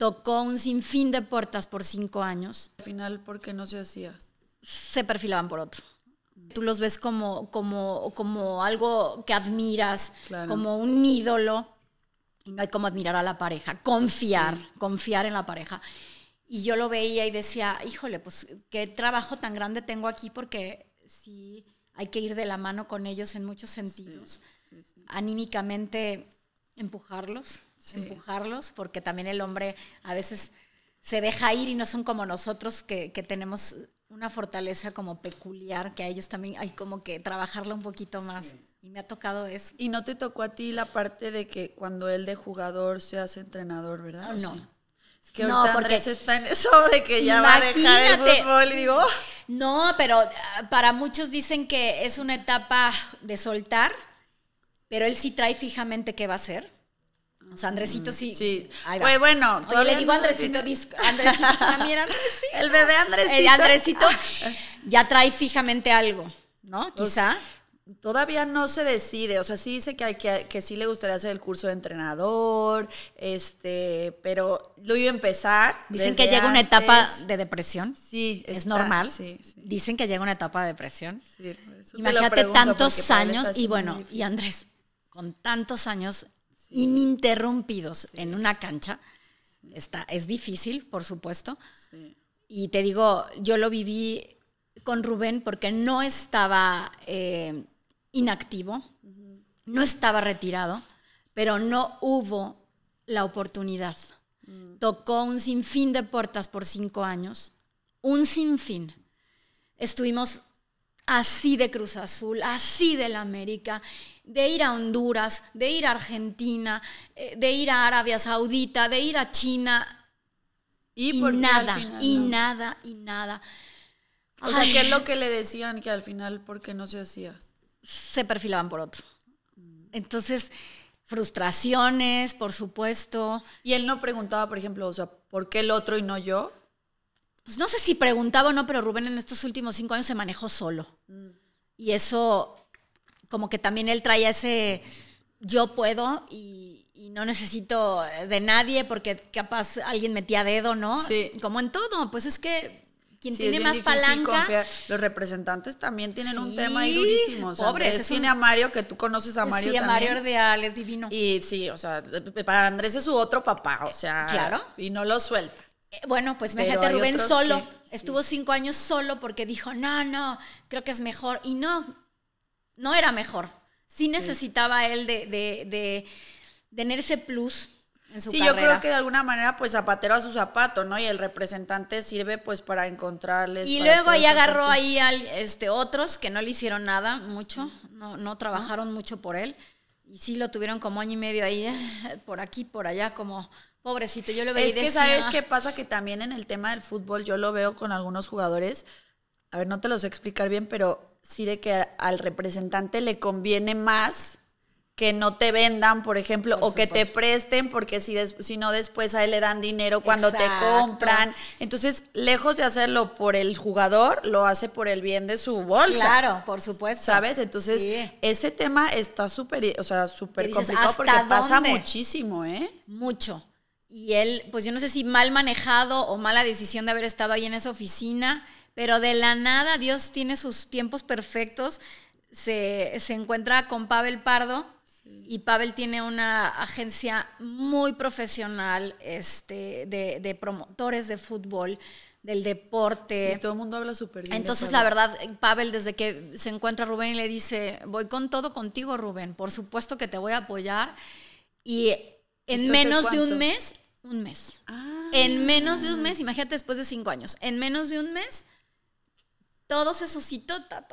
tocó un sinfín de puertas por cinco años. Al final, ¿por qué no se hacía? Se perfilaban por otro. Tú los ves como, como, como algo que admiras, como un ídolo. Y no hay como admirar a la pareja, confiar, confiar en la pareja. Y yo lo veía y decía, híjole, pues qué trabajo tan grande tengo aquí porque sí hay que ir de la mano con ellos en muchos sentidos. anímicamente empujarlos, empujarlos, porque también el hombre a veces se deja ir y no son como nosotros que, tenemos una fortaleza como peculiar, que a ellos también hay como que trabajarlo un poquito más. Y me ha tocado eso. Y no te tocó a ti la parte de que cuando él de jugador se hace entrenador, ¿verdad? No. es que no, Andrés está en eso de que ya va a dejar el fútbol digo. Oh". No, pero ah, para muchos dicen que es una etapa de soltar, pero él sí trae fijamente qué va a hacer. O sea, Andresito mm, sí. Sí. Pues bueno, yo le digo Andresito, Andresito, también Andresito. El bebé Andresito. El Andresito ya trae fijamente algo, ¿no? Pues, Quizá. todavía no se decide, o sea, sí dice que, hay que, sí le gustaría hacer el curso de entrenador, este, pero lo iba a empezar. Dicen que llega una etapa de depresión. Sí, es normal. Dicen que llega una etapa de depresión. Sí, Imagínate tantos años y bueno, y Andrés, con tantos años ininterrumpidos en una cancha. Está, es difícil, por supuesto. Y te digo, yo lo viví con Rubén porque no estaba eh, inactivo, no estaba retirado, pero no hubo la oportunidad. Mm. Tocó un sinfín de puertas por cinco años, un sinfín. Estuvimos así de Cruz Azul, así la América, de ir a Honduras, de ir a Argentina, eh, de ir a Arabia Saudita, de ir a China. Y, nada, y nada, y nada. O sea, ¿qué es lo que le decían que al final, por qué no se hacía? Se perfilaban por otro. Entonces, frustraciones, por supuesto. Y él no preguntaba, por ejemplo, o sea, ¿por qué el otro y no yo? Pues, no sé si preguntaba o no, pero Rubén en estos últimos cinco años se manejó solo. Y eso, como que también él traía ese yo puedo y, no necesito de nadie porque capaz alguien metía dedo, ¿no? Sí. Como en todo, pues es que quien tiene más palanca. Los representantes también tienen un tema ahí durísimo. O sea, tiene a Mario, que tú conoces a Mario. Sí, a Mario Ordeal es divino. Y sí, o sea, para Andrés es su otro papá, o sea. Claro. Y no lo suelta. Eh, bueno, pues fíjate, Rubén solo, estuvo cinco años solo porque dijo, no, no, creo que es mejor. Y no, no era mejor. Sí necesitaba él de, de, tener ese plus en su sí, yo creo que de alguna manera, pues zapatero a su zapato, ¿no? Y el representante sirve, pues, para encontrarles. Y luego ahí agarró ahí al, este, otros que no le hicieron nada mucho, no, no trabajaron mucho por él y sí lo tuvieron como año y medio ahí, por aquí, por allá, como pobrecito. Yo lo veía. Es que sabes qué ah". pasa que también en el tema del fútbol yo lo veo con algunos jugadores. A ver, no te lo sé explicar bien, pero sí de que al representante le conviene más que no te vendan, por ejemplo, o que te presten, porque si, si no después a él le dan dinero cuando te compran. Entonces, lejos de hacerlo por el jugador, lo hace por el bien de su bolsa. Claro, por supuesto. ¿Sabes? Entonces, ese tema está súper, o sea, súper complicado porque pasa muchísimo, ¿eh? Mucho. Y él, pues yo no sé si mal manejado o mala decisión de haber estado ahí en esa oficina, pero de la nada Dios tiene sus tiempos perfectos. Se, se encuentra con Pavel Pardo, y Pavel tiene una agencia muy profesional este, de, promotores de fútbol, del deporte. todo el mundo habla súper bien. Entonces, la verdad, Pavel, desde que se encuentra Rubén y le dice, voy con todo contigo, Rubén, por supuesto que te voy a apoyar. Y en menos de un mes, un mes. Ah. En menos de un mes, imagínate después de cinco años, en menos de un mes, todo se suscitó, ta,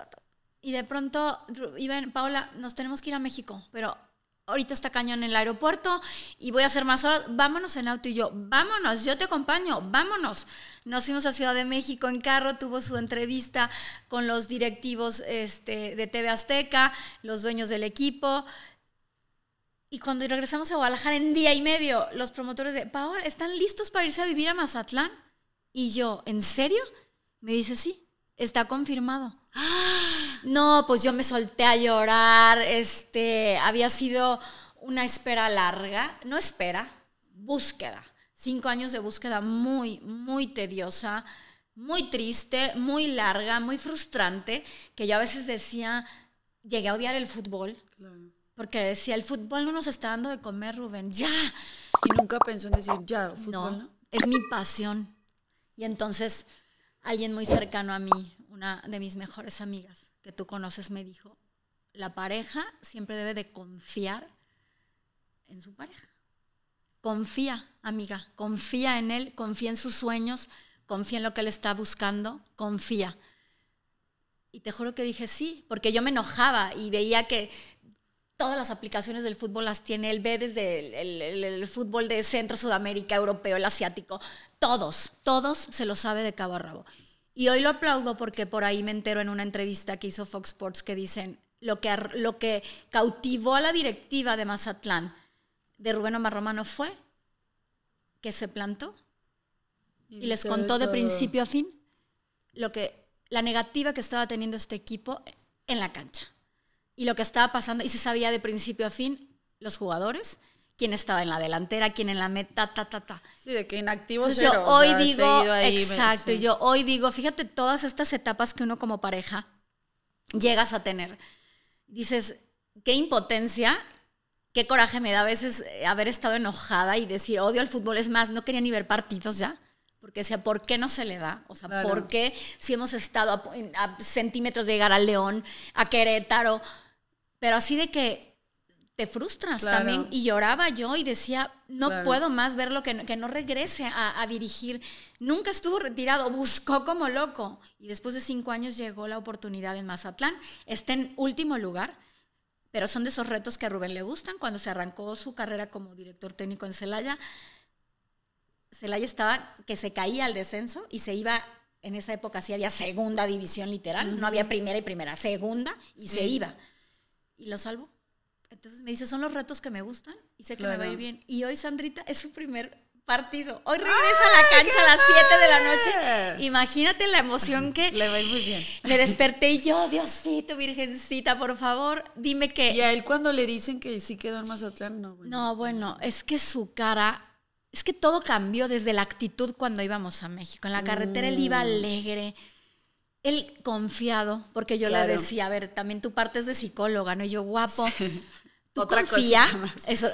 Y de pronto, Rubén, Paola, nos tenemos que ir a México, pero ahorita está cañón en el aeropuerto y voy a hacer más horas, vámonos en auto y yo, vámonos, yo te acompaño, vámonos. Nos fuimos a Ciudad de México en carro, tuvo su entrevista con los directivos este, de TV Azteca, los dueños del equipo. Y cuando regresamos a Guadalajara en día y medio, los promotores de, Paola, ¿están listos para irse a vivir a Mazatlán? Y yo, ¿en serio? Me dice, sí, está confirmado. ¡Ah! No, pues yo me solté a llorar, este, había sido una espera larga, no espera, búsqueda, cinco años de búsqueda muy, muy tediosa, muy triste, muy larga, muy frustrante, que yo a veces decía, llegué a odiar el fútbol. Porque decía, el fútbol no nos está dando de comer, Rubén, ya. Y nunca pensó en decir, ya, fútbol. ¿no? es mi pasión. Y entonces, alguien muy cercano a mí, una de mis mejores amigas, que tú conoces me dijo, la pareja siempre debe de confiar en su pareja. Confía, amiga, confía en él, confía en sus sueños, confía en lo que él está buscando, confía. Y te juro que dije sí, porque yo me enojaba y veía que todas las aplicaciones del fútbol las tiene, él ve desde el, el fútbol de Centro, Sudamérica, Europeo, el Asiático, todos, todos se lo sabe de cabo a rabo. Y hoy lo aplaudo porque por ahí me entero en una entrevista que hizo Fox Sports que dicen lo que, lo que cautivó a la directiva de Mazatlán de Rubén Omar Romano fue que se plantó y, les contó de principio a fin lo que la negativa que estaba teniendo este equipo en la cancha y lo que estaba pasando y se sabía de principio a fin los jugadores quién estaba en la delantera, quién en la meta, ta, ta, ta. Sí, de que inactivo Entonces cero, yo hoy digo, exacto, y yo hoy digo, fíjate todas estas etapas que uno como pareja llegas a tener. Dices, qué impotencia, qué coraje me da a veces eh, haber estado enojada y decir, odio al fútbol, es más, no quería ni ver partidos ya. Porque sea, ¿por qué no se le da? O sea, ¿por qué si hemos estado a, a centímetros de llegar al León, a Querétaro? Pero así de que te frustras también. Y lloraba yo y decía, no puedo más verlo, que, que no regrese a, dirigir. Nunca estuvo retirado, buscó como loco. Y después de cinco años llegó la oportunidad en Mazatlán. Está en último lugar, pero son de esos retos que a Rubén le gustan. Cuando se arrancó su carrera como director técnico en Celaya, Celaya estaba que se caía al descenso y se iba en esa época sí había segunda división literal, no había primera y primera, segunda y se iba. Y lo salvó. Entonces me dice, son los retos que me gustan y sé que me va a ir bien. Y hoy Sandrita es su primer partido. Hoy regresa a la cancha a las 7 de la noche. Imagínate la emoción que... Le va muy bien. Me desperté y yo, Diosito, Virgencita, por favor, dime que... Y a él cuando le dicen que sí quedó en Mazatlán, no. no, bueno, es que su cara... Es que todo cambió desde la actitud cuando íbamos a México. En la carretera él iba mm. alegre el confiado, porque yo la le decía, a ver, también tu parte es de psicóloga, ¿no? Y yo, guapo, confía, eso,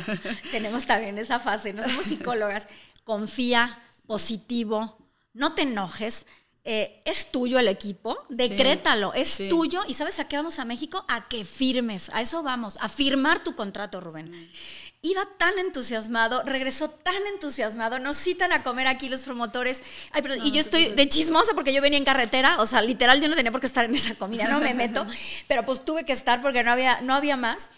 tenemos también esa fase, no somos psicólogas, confía, positivo, no te enojes, eh, es tuyo el equipo, decrétalo, es tuyo y ¿sabes a qué vamos a México? A que firmes, a eso vamos, a firmar tu contrato, Rubén iba tan entusiasmado, regresó tan entusiasmado, nos citan a comer aquí los promotores. y ah, yo estoy de chismosa porque yo venía en carretera, o sea, literal yo no tenía por qué estar en esa comida, no me meto, pero pues tuve que estar porque no había, no había más.